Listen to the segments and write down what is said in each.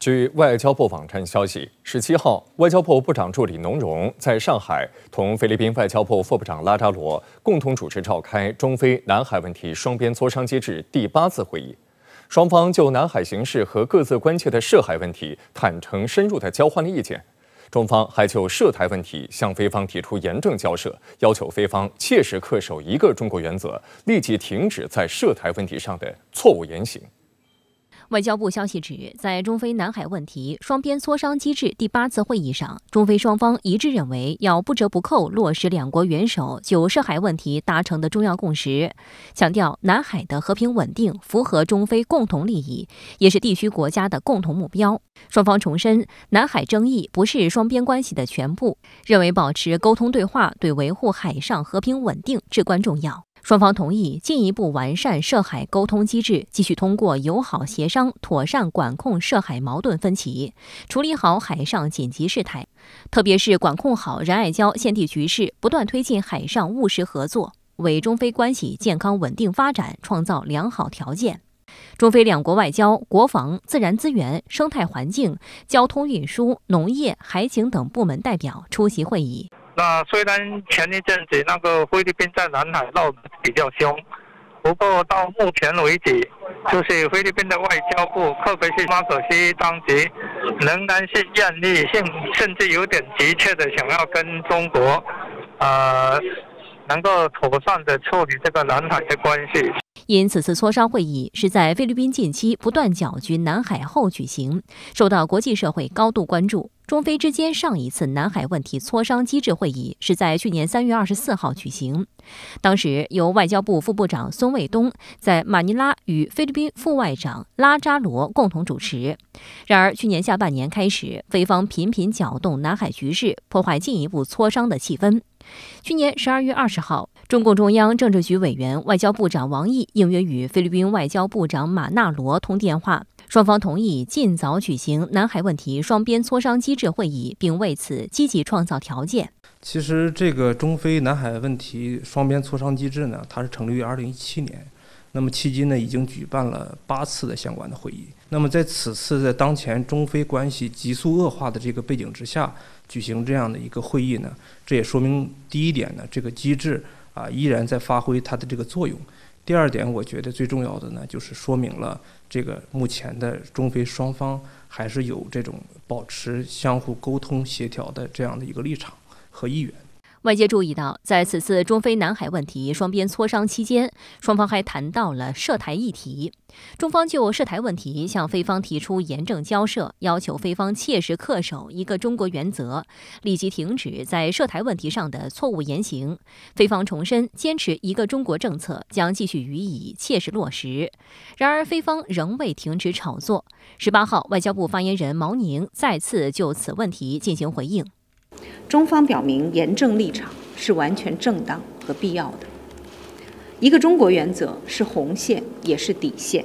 据外交部网站消息，十七号，外交部部长助理农融在上海同菲律宾外交部副部长拉扎罗共同主持召开中非南海问题双边磋商机制第八次会议，双方就南海形势和各自关切的涉海问题坦诚深入地交换了意见。中方还就涉台问题向菲方提出严正交涉，要求菲方切实恪守一个中国原则，立即停止在涉台问题上的错误言行。外交部消息指，在中非南海问题双边磋商机制第八次会议上，中非双方一致认为，要不折不扣落实两国元首就涉海问题达成的重要共识，强调南海的和平稳定符合中非共同利益，也是地区国家的共同目标。双方重申，南海争议不是双边关系的全部，认为保持沟通对话对维护海上和平稳定至关重要。双方同意进一步完善涉海沟通机制，继续通过友好协商妥善管控涉海矛盾分歧，处理好海上紧急事态，特别是管控好仁爱礁现地局势，不断推进海上务实合作，为中非关系健康稳定发展创造良好条件。中非两国外交、国防、自然资源、生态环境、交通运输、农业、海警等部门代表出席会议。那虽然前一阵子那个菲律宾在南海闹得比较凶，不过到目前为止，就是菲律宾的外交部，特别是马可西当局，仍然是愿意甚甚至有点急切的想要跟中国，呃，能够妥善的处理这个南海的关系。因此次磋商会议是在菲律宾近期不断搅局南海后举行，受到国际社会高度关注。中菲之间上一次南海问题磋商机制会议是在去年三月二十四号举行，当时由外交部副部长孙卫东在马尼拉与菲律宾副外长拉扎罗共同主持。然而，去年下半年开始，菲方频频搅动南海局势，破坏进一步磋商的气氛。去年十二月二十号，中共中央政治局委员、外交部长王毅应约与菲律宾外交部长马纳罗通电话，双方同意尽早举行南海问题双边磋商机制会议，并为此积极创造条件。其实，这个中非南海问题双边磋商机制呢，它是成立于二零一七年。那么迄今呢，已经举办了八次的相关的会议。那么在此次在当前中非关系急速恶化的这个背景之下举行这样的一个会议呢，这也说明第一点呢，这个机制啊依然在发挥它的这个作用。第二点，我觉得最重要的呢，就是说明了这个目前的中非双方还是有这种保持相互沟通协调的这样的一个立场和意愿。外界注意到，在此次中非南海问题双边磋商期间，双方还谈到了涉台议题。中方就涉台问题向菲方提出严正交涉，要求菲方切实恪守一个中国原则，立即停止在涉台问题上的错误言行。菲方重申坚持一个中国政策，将继续予以切实落实。然而，菲方仍未停止炒作。十八号，外交部发言人毛宁再次就此问题进行回应。中方表明严正立场是完全正当和必要的。一个中国原则是红线，也是底线。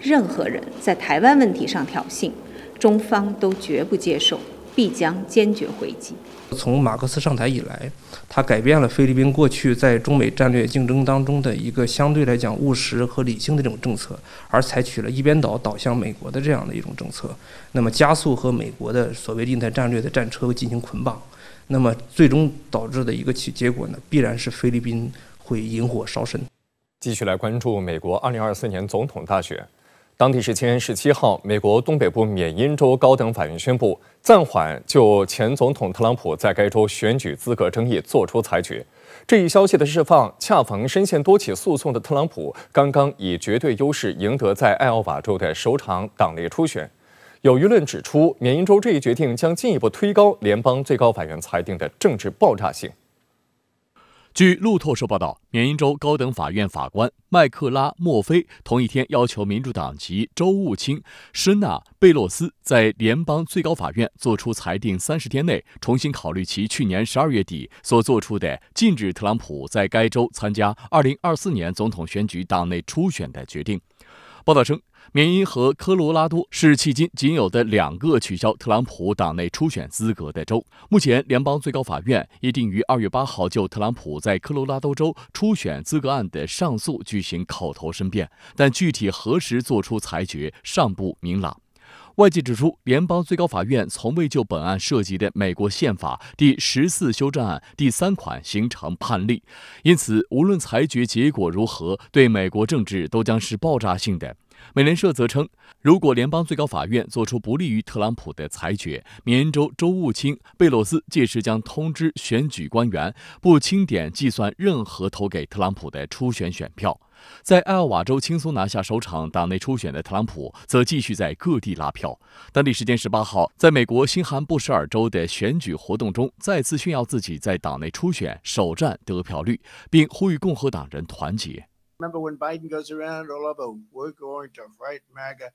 任何人在台湾问题上挑衅，中方都绝不接受。必将坚决回击。从马克思上台以来，他改变了菲律宾过去在中美战略竞争当中的一个相对来讲务实和理性的这种政策，而采取了一边倒倒向美国的这样的一种政策。那么，加速和美国的所谓印太战略的战车进行捆绑，那么最终导致的一个其结果呢，必然是菲律宾会引火烧身。继续来关注美国2024年总统大选。当地时间十七号，美国东北部缅因州高等法院宣布暂缓就前总统特朗普在该州选举资格争议作出裁决。这一消息的释放，恰逢深陷多起诉讼的特朗普刚刚以绝对优势赢得在艾奥瓦州的首场党内初选。有舆论指出，缅因州这一决定将进一步推高联邦最高法院裁定的政治爆炸性。据路透社报道，缅因州高等法院法官麦克拉莫菲同一天要求民主党籍州务卿施纳贝洛斯在联邦最高法院作出裁定三十天内重新考虑其去年十二月底所做出的禁止特朗普在该州参加二零二四年总统选举党内初选的决定。报道称，缅因和科罗拉多是迄今仅有的两个取消特朗普党内初选资格的州。目前，联邦最高法院已定于二月八号就特朗普在科罗拉多州初选资格案的上诉举行口头申辩，但具体何时作出裁决尚不明朗。外界指出，联邦最高法院从未就本案涉及的美国宪法第十四修正案第三款形成判例，因此无论裁决结果如何，对美国政治都将是爆炸性的。美联社则称，如果联邦最高法院作出不利于特朗普的裁决，缅因州州务卿贝洛斯届时将通知选举官员，不清点计算任何投给特朗普的初选选票。在艾奥瓦州轻松拿下首场党内初选的特朗普，则继续在各地拉票。当地时间十八号，在美国新罕布什尔州的选举活动中，再次炫耀自己在党内初选首战得票率，并呼吁共和党人团结。Remember when Biden goes around all over, we're going to fight MAGA?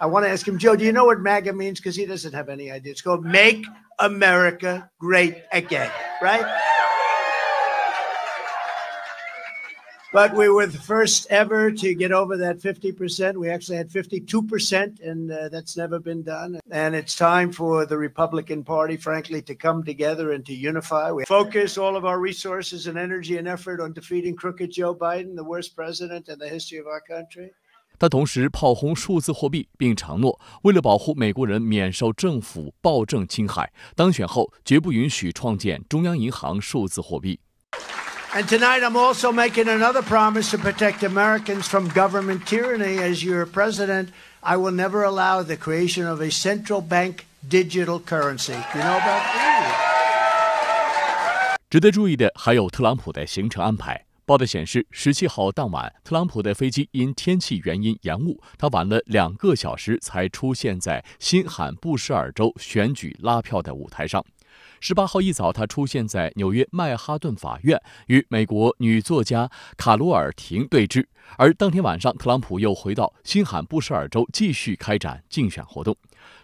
I want to ask him, Joe, do you know what MAGA means? Because he doesn't have any idea. It's called Make America Great Again, right? but we were the first ever to get over that 50%. We actually had 52%, and uh, that's never been done. And it's time for the Republican Party, frankly, to come together and to unify. We focus all of our resources and energy and effort on defeating crooked Joe Biden, the worst president in the history of our country. 但同时炮轰数字货币，并承诺为了保护美国人免受政府暴政侵害，当选后绝不允许创建中央银行数字货币。And tonight, I'm also making another promise to protect Americans from government tyranny. As your president, I will never allow the creation of a central bank digital currency. You know about that? 值得注意的还有特朗普的行程安排。报道显示，十七号当晚，特朗普的飞机因天气原因延误，他晚了两个小时才出现在新罕布什尔州选举拉票的舞台上。十八号一早，他出现在纽约曼哈顿法院，与美国女作家卡罗尔廷对峙。而当天晚上，特朗普又回到新罕布什尔州，继续开展竞选活动。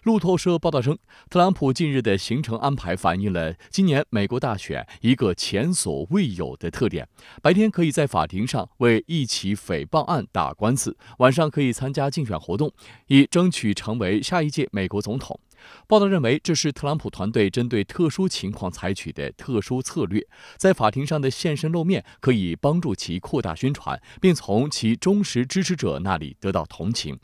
路透社报道称，特朗普近日的行程安排反映了今年美国大选一个前所未有的特点：白天可以在法庭上为一起诽谤案打官司，晚上可以参加竞选活动，以争取成为下一届美国总统。报道认为，这是特朗普团队针对特殊情况采取的特殊策略。在法庭上的现身露面可以帮助其扩大宣传，并从其忠实支持者那里得到同情。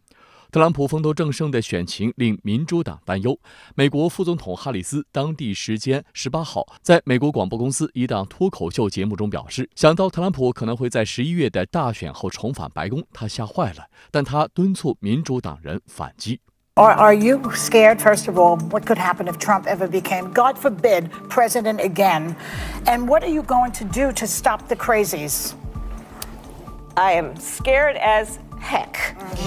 特朗普风头正盛的选情令民主党担忧。美国副总统哈里斯当地时间十八号在美国广播公司一档脱口秀节目中表示：“想到特朗普可能会在十一月的大选后重返白宫，他吓坏了。”但他敦促民主党人反击。Are, are you scared, first of all, what could happen if Trump ever became, God forbid, president again? And what are you going to do to stop the crazies? I am scared as heck.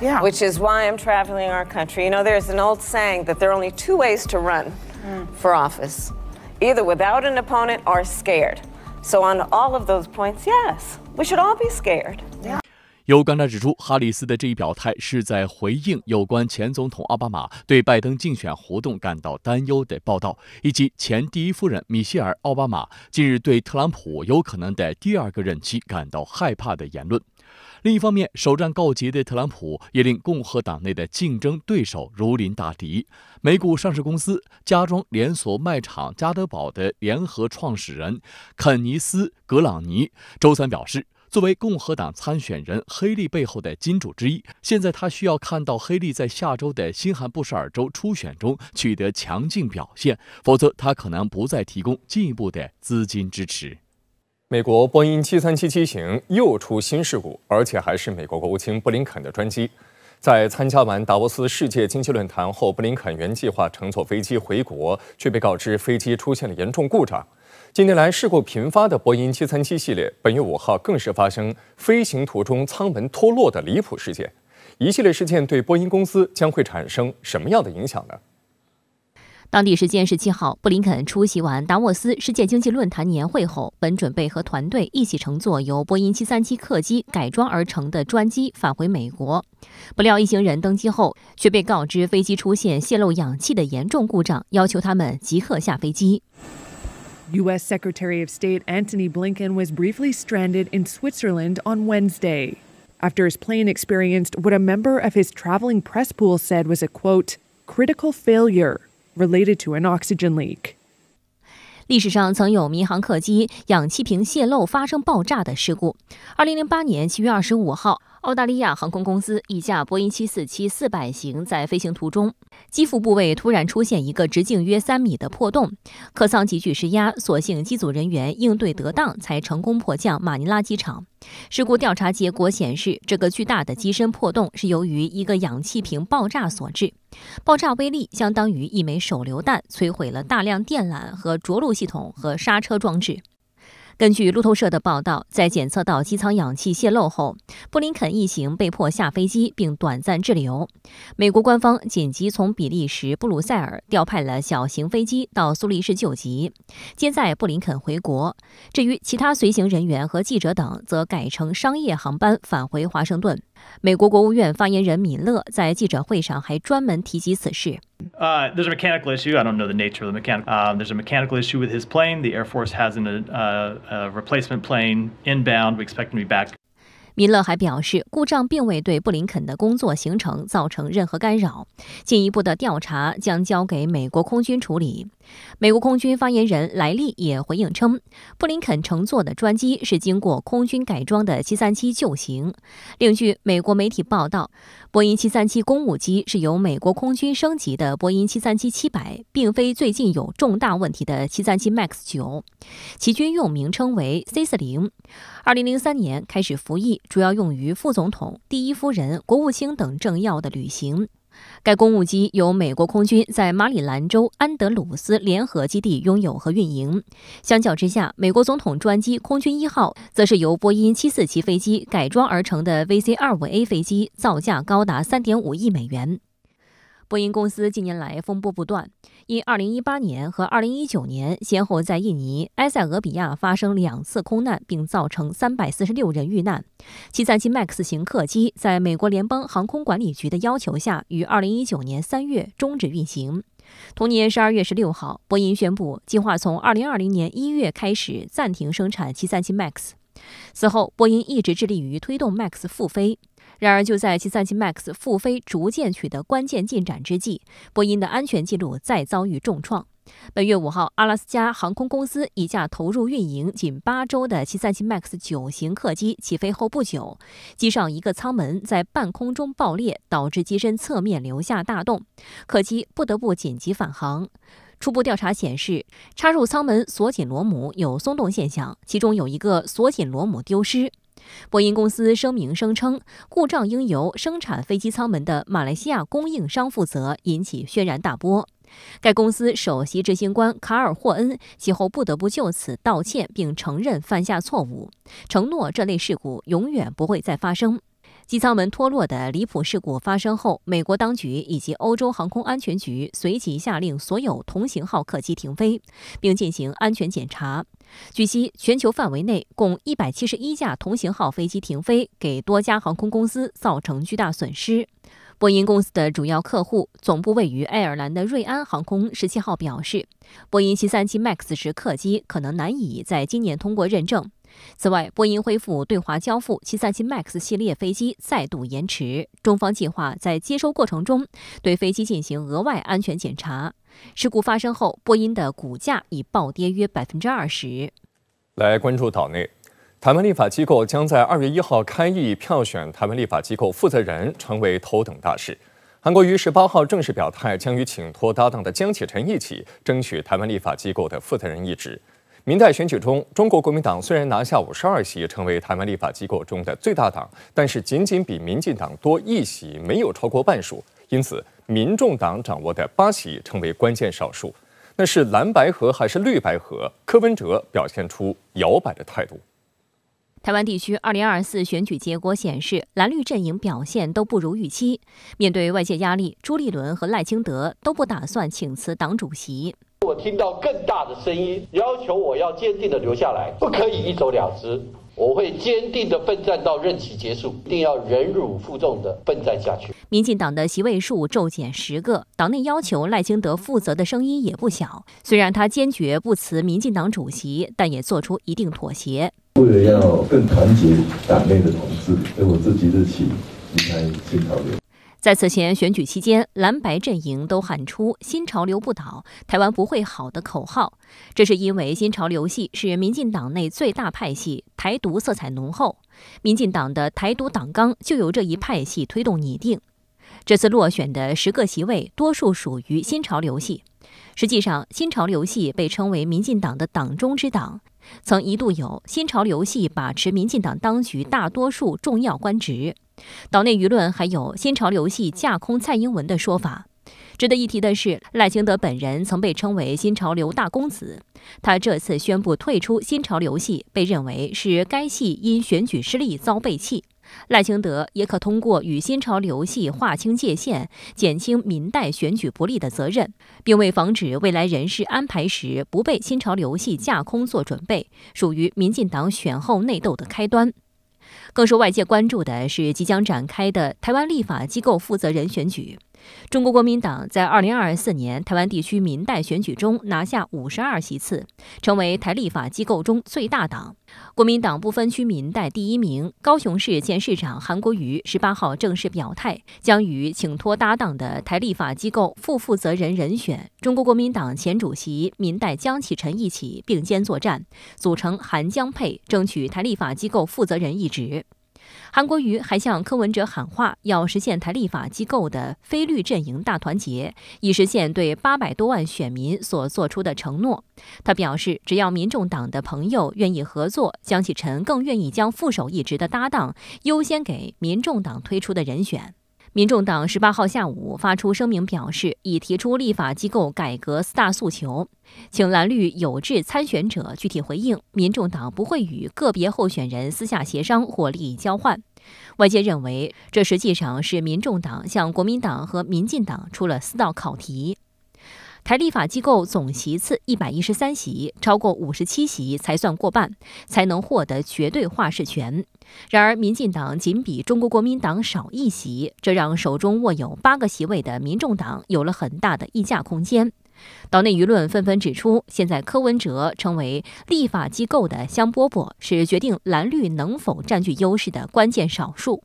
yeah. Which is why I'm traveling our country. You know, there's an old saying that there are only two ways to run mm. for office either without an opponent or scared. So, on all of those points, yes, we should all be scared. Yeah. 有观察指出，哈里斯的这一表态是在回应有关前总统奥巴马对拜登竞选活动感到担忧的报道，以及前第一夫人米歇尔·奥巴马近日对特朗普有可能的第二个任期感到害怕的言论。另一方面，首战告捷的特朗普也令共和党内的竞争对手如临大敌。美股上市公司家装连锁卖场加德宝的联合创始人肯尼斯·格朗尼周三表示。作为共和党参选人黑利背后的金主之一，现在他需要看到黑利在下周的新罕布什尔州初选中取得强劲表现，否则他可能不再提供进一步的资金支持。美国波音737机型又出新事故，而且还是美国国务卿布林肯的专机。在参加完达沃斯世界经济论坛后，布林肯原计划乘坐飞机回国，却被告知飞机出现了严重故障。近年来事故频发的波音737系列，本月五号更是发生飞行途中舱门脱落的离谱事件。一系列事件对波音公司将会产生什么样的影响呢？当地时间十七号，布林肯出席完达沃斯世界经济论坛年会后，本准备和团队一起乘坐由波音737客机改装而成的专机返回美国，不料一行人登机后却被告知飞机出现泄漏氧气的严重故障，要求他们即刻下飞机。U.S. Secretary of State Antony Blinken was briefly stranded in Switzerland on Wednesday after his plane experienced what a member of his traveling press pool said was a quote, critical failure related to an oxygen leak. 历史上曾有民航客机氧气瓶泄漏发生爆炸的事故。二零零八年七月二十五号，澳大利亚航空公司一架波音七四七四百型在飞行途中，机腹部位突然出现一个直径约三米的破洞，客舱急剧失压，所幸机组人员应对得当，才成功迫降马尼拉机场。事故调查结果显示，这个巨大的机身破洞是由于一个氧气瓶爆炸所致，爆炸威力相当于一枚手榴弹，摧毁了大量电缆和着陆系统和刹车装置。根据路透社的报道，在检测到机舱氧气泄漏后，布林肯一行被迫下飞机并短暂滞留。美国官方紧急从比利时布鲁塞尔调派了小型飞机到苏黎世救急，接载布林肯回国。至于其他随行人员和记者等，则改乘商业航班返回华盛顿。美国国务院发言人米勒在记者会上还专门提及此事。Uh, there's a mechanical issue. I don't know the nature of the mechanical. Uh, there's a mechanical issue with his plane. The Air Force has an, uh, a replacement plane inbound. We expect him to be back 米勒还表示，故障并未对布林肯的工作行程造成任何干扰。进一步的调查将交给美国空军处理。美国空军发言人莱利也回应称，布林肯乘坐的专机是经过空军改装的七三七旧型。另据美国媒体报道，波音七三七公务机是由美国空军升级的波音七三七七百，并非最近有重大问题的七三七 MAX 九。其军用名称为 C 四零，二零零三年开始服役。主要用于副总统、第一夫人、国务卿等政要的旅行。该公务机由美国空军在马里兰州安德鲁斯联合基地拥有和运营。相较之下，美国总统专机“空军一号”则是由波音747飞机改装而成的 VC-25A 飞机，造价高达3.5亿美元。波音公司近年来风波不断，因2018年和2019年先后在印尼、埃塞俄比亚发生两次空难，并造成346人遇难。737 MAX 型客机在美国联邦航空管理局的要求下，于2019年3月终止运行。同年12月16号，波音宣布计划从2020年1月开始暂停生产737 MAX。此后，波音一直致力于推动 MAX 复飞。然而，就在737 Max 复飞逐渐取得关键进展之际，波音的安全记录再遭遇重创。本月五号，阿拉斯加航空公司一架投入运营仅八周的737 Max 九型客机起飞后不久，机上一个舱门在半空中爆裂，导致机身侧面留下大洞，客机不得不紧急返航。初步调查显示，插入舱门锁紧螺母有松动现象，其中有一个锁紧螺母丢失。波音公司声明声称，故障应由生产飞机舱门的马来西亚供应商负责，引起轩然大波。该公司首席执行官卡尔·霍恩其后不得不就此道歉，并承认犯下错误，承诺这类事故永远不会再发生。机舱门脱落的离谱事故发生后，美国当局以及欧洲航空安全局随即下令所有同型号客机停飞，并进行安全检查。据悉，全球范围内共171架同型号飞机停飞，给多家航空公司造成巨大损失。波音公司的主要客户、总部位于爱尔兰的瑞安航空17号表示，波音737 MAX 十客机可能难以在今年通过认证。此外，波音恢复对华交付七三七 MAX 系列飞机再度延迟，中方计划在接收过程中对飞机进行额外安全检查。事故发生后，波音的股价已暴跌约百分之二十。来关注岛内，台湾立法机构将在二月一号开议，票选台湾立法机构负责人成为头等大事。韩国于十八号正式表态，将与请托搭档的江启臣一起争取台湾立法机构的负责人一职。明代选举中，中国国民党虽然拿下五十二席，成为台湾立法机构中的最大党，但是仅仅比民进党多一席，没有超过半数。因此，民众党掌握的八席成为关键少数。那是蓝白合还是绿白合？柯文哲表现出摇摆的态度。台湾地区二零二四选举结果显示，蓝绿阵营表现都不如预期。面对外界压力，朱立伦和赖清德都不打算请辞党主席。我听到更大的声音，要求我要坚定的留下来，不可以一走了之。我会坚定的奋战到任期结束，一定要忍辱负重的奋战下去。民进党的席位数骤减十个，党内要求赖清德负责的声音也不小。虽然他坚决不辞民进党主席，但也做出一定妥协。为了要更团结党内的同志，从我自己日起离开新潮流。在此前选举期间，蓝白阵营都喊出“新潮流不倒，台湾不会好”的口号。这是因为新潮流系是民进党内最大派系，台独色彩浓厚。民进党的台独党纲就由这一派系推动拟定。这次落选的十个席位，多数属于新潮流系。实际上，新潮流系被称为民进党的“党中之党”，曾一度有新潮流系把持民进党当局大多数重要官职。岛内舆论还有新潮流系架空蔡英文的说法。值得一提的是，赖清德本人曾被称为新潮流大公子，他这次宣布退出新潮流系，被认为是该系因选举失利遭背弃。赖清德也可通过与新潮流系划清界限，减轻民代选举不利的责任，并为防止未来人事安排时不被新潮流系架空做准备，属于民进党选后内斗的开端。更受外界关注的是，即将展开的台湾立法机构负责人选举。中国国民党在二零二四年台湾地区民代选举中拿下五十二席次，成为台立法机构中最大党。国民党不分区民代第一名高雄市前市长韩国瑜十八号正式表态，将与请托搭档的台立法机构副负责人人选中国国民党前主席民代江启臣一起并肩作战，组成韩江配，争取台立法机构负责人一职。韩国瑜还向柯文哲喊话，要实现台立法机构的非绿阵营大团结，以实现对八百多万选民所做出的承诺。他表示，只要民众党的朋友愿意合作，江启臣更愿意将副手一职的搭档优先给民众党推出的人选。民众党十八号下午发出声明，表示已提出立法机构改革四大诉求，请蓝绿有志参选者具体回应。民众党不会与个别候选人私下协商或利益交换。外界认为，这实际上是民众党向国民党、和民进党出了四道考题。台立法机构总席次一百一十三席，超过五十七席才算过半，才能获得绝对话事权。然而，民进党仅比中国国民党少一席，这让手中握有八个席位的民众党有了很大的溢价空间。岛内舆论纷纷指出，现在柯文哲成为立法机构的香饽饽，是决定蓝绿能否占据优势的关键少数。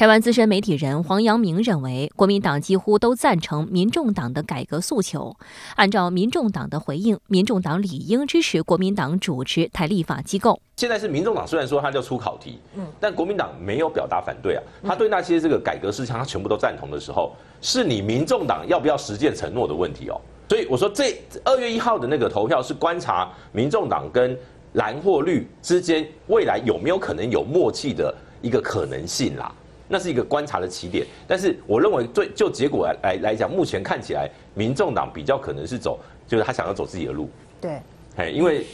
台湾资深媒体人黄阳明认为，国民党几乎都赞成民众党的改革诉求。按照民众党的回应，民众党理应支持国民党主持台立法机构。现在是民众党虽然说他叫出考题，嗯，但国民党没有表达反对啊。他对那些这个改革事项，他全部都赞同的时候，是你民众党要不要实践承诺的问题哦。所以我说，这二月一号的那个投票是观察民众党跟蓝或绿之间未来有没有可能有默契的一个可能性啦。那是一个观察的起点，但是我认为，最就结果来来来讲，目前看起来，民众党比较可能是走，就是他想要走自己的路。对，哎，因为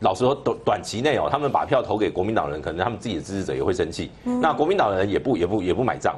老实说，短短期内哦，他们把票投给国民党人，可能他们自己的支持者也会生气。那国民党人也不也不也不买账。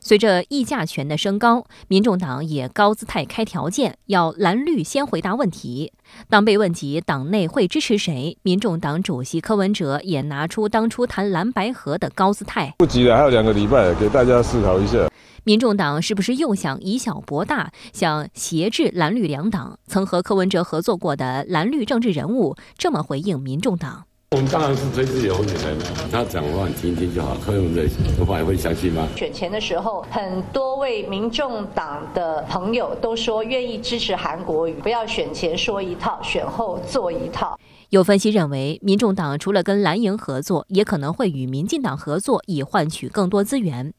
随着议价权的升高，民众党也高姿态开条件，要蓝绿先回答问题。当被问及党内会支持谁，民众党主席柯文哲也拿出当初谈蓝白合的高姿态：“不急了，还有两个礼拜，给大家思考一下。”民众党是不是又想以小博大，想挟制蓝绿两党？曾和柯文哲合作过的蓝绿政治人物这么回应民众党。我们当然是追自由的人，他讲话听听就好。柯文哲发怕会相信吗？选前的时候，很多位民众党的朋友都说愿意支持韩国瑜，不要选前说一套，选后做一套。有分析认为，民众党除了跟蓝营合作，也可能会与民进党合作，以换取更多资源。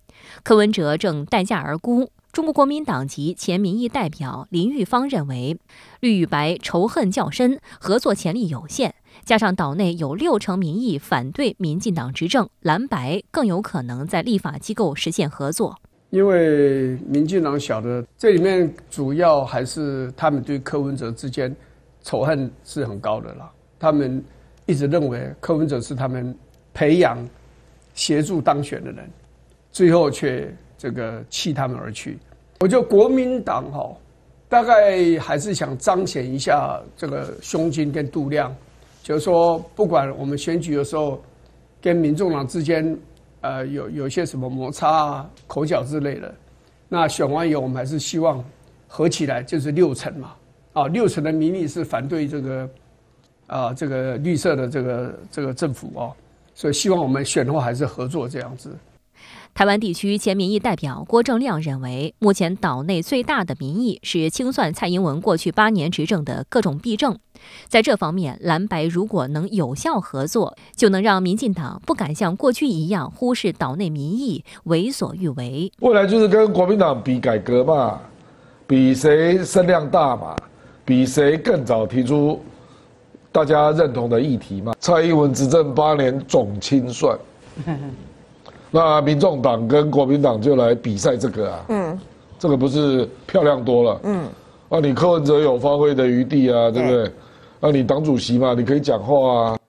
柯文哲正待价而沽。中国国民党籍前民意代表林玉芳认为，绿与白仇恨较深，合作潜力有限。加上岛内有六成民意反对民进党执政，蓝白更有可能在立法机构实现合作。因为民进党晓得这里面主要还是他们对柯文哲之间仇恨是很高的啦，他们一直认为柯文哲是他们培养、协助当选的人，最后却这个弃他们而去。我觉得国民党哈，大概还是想彰显一下这个胸襟跟度量。比如说，不管我们选举的时候，跟民众党之间，呃，有有些什么摩擦啊、口角之类的，那选完以后，我们还是希望合起来就是六成嘛，啊，六成的民意是反对这个，啊，这个绿色的这个这个政府啊，所以希望我们选的话还是合作这样子。台湾地区前民意代表郭正亮认为，目前岛内最大的民意是清算蔡英文过去八年执政的各种弊政。在这方面，蓝白如果能有效合作，就能让民进党不敢像过去一样忽视岛内民意，为所欲为。未来就是跟国民党比改革嘛，比谁声量大嘛，比谁更早提出大家认同的议题嘛。蔡英文执政八年总清算。那民众党跟国民党就来比赛这个啊，这个不是漂亮多了？啊，你柯文哲有发挥的余地啊，对不对？啊，你党主席嘛，你可以讲话啊。